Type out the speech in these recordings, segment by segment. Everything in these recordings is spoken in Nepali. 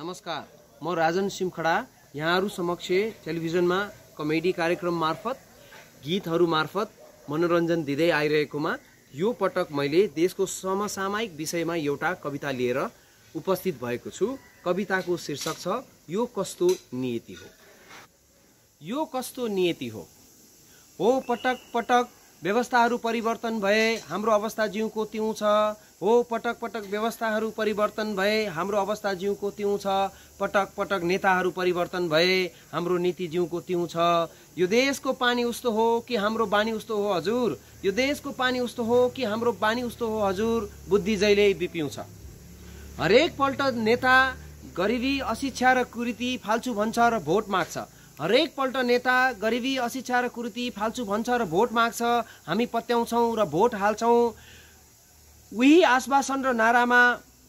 नमस्कार म राजन सिमखडा यहाँहरू समक्ष टेलिभिजनमा कमेडी कार्यक्रम मार्फत गीतहरू मार्फत मनोरञ्जन दिँदै आइरहेकोमा यो पटक मैले देशको समसामायिक विषयमा एउटा कविता लिएर उपस्थित भएको छु कविताको शीर्षक छ यो कस्तो नियति हो यो कस्तो नियति हो हो पटक पटक व्यवस्थाहरू परिवर्तन भए हाम्रो अवस्था जिउको त्यौँ छ हो पटक पटक व्यवस्थाहरू परिवर्तन भए हाम्रो अवस्था जिउको त्यौँ छ पटक पटक नेताहरू परिवर्तन भए हाम्रो नीति जिउको त्यौँ छ यो देशको पानी उस्तो हो कि हाम्रो बानी उस्तो हो हजुर यो देशको पानी उस्तो हो कि हाम्रो बानी उस्तो हो हजुर बुद्धि जहिले बिपिउँछ पल्ट नेता गरिबी अशिक्षा र कुरीति फाल्छु भन्छ र भोट माग्छ हरेक पल्ट नेता गरिबी अशिक्षा र कुरुति फाल्छु भन्छ र भोट माग्छ हामी पत्याउँछौँ र भोट हाल्छौँ उही आश्वासन र नारामा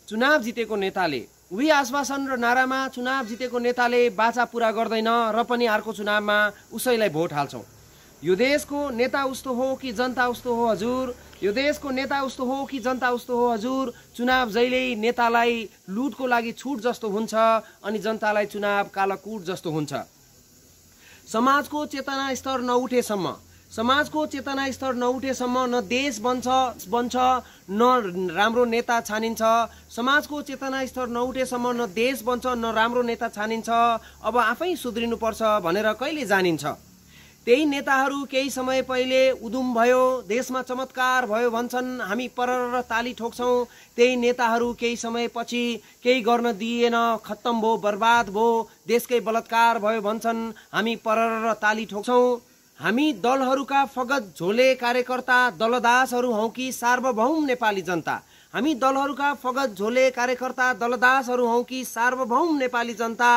चुनाव जितेको नेताले उही आश्वासन र नारामा चुनाव जितेको नेताले बाचा पुरा गर्दैन र पनि अर्को चुनावमा उसैलाई भोट हाल्छौँ यो देशको नेता उस्तो हो कि जनता उस्तो हो हजुर यो देशको नेता उस्तो हो कि जनता उस्तो हो हजुर चुनाव जहिले नेतालाई लुटको लागि छुट जस्तो हुन्छ अनि जनतालाई चुनाव कालकुट जस्तो हुन्छ समाजको चेतना स्तर नउठेसम्म समाजको चेतना स्तर नउठेसम्म न देश बन्छ बन्छ न राम्रो नेता छानिन्छ समाजको चेतना स्तर नउठेसम्म न देश बन्छ न राम्रो नेता छानिन्छ अब आफै सुध्रिनुपर्छ भनेर कहिले जानिन्छ त्यही नेताहरू केही समय पहिले उदुम भयो देशमा चमत्कार भयो भन्छन् हामी परर ताली ठोक्छौँ त्यही नेताहरू केही समयपछि केही गर्न दिएन खत्तम भयो बर्बाद भयो देशकै बलात्कार भयो भन्छन् हामी परर ताली ठोक्छौँ हामी दलहरूका फगत झोले कार्यकर्ता दलदासहरू हौ कि सार्वभौम नेपाली जनता हामी दलहरूका फगत झोले कार्यकर्ता दलदासहरू हौ कि सार्वभौम नेपाली जनता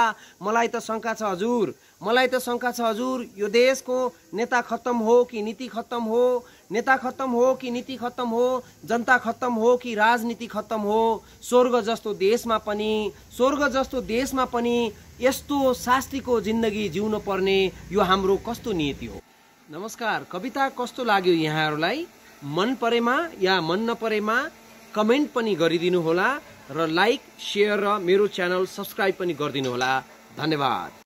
मलाई त शङ्का छ हजुर मलाई त शङ्का छ हजुर यो देशको नेता खत्तम हो कि नीति खत्तम हो नेता खत्तम हो कि नीति खत्तम हो जनता खत्तम हो कि राजनीति खत्तम हो स्वर्ग जस्तो देशमा पनि स्वर्ग जस्तो देशमा पनि यस्तो शास्त्रीको जिन्दगी जिउनु पर्ने यो हाम्रो कस्तो नीति हो नमस्कार कविता कस्तो लाग्यो यहाँहरूलाई मन परेमा या मन नपरेमा कमेन्ट पनि गरिदिनु होला, र लाइक सेयर र मेरो च्यानल सब्सक्राइब पनि होला, धन्यवाद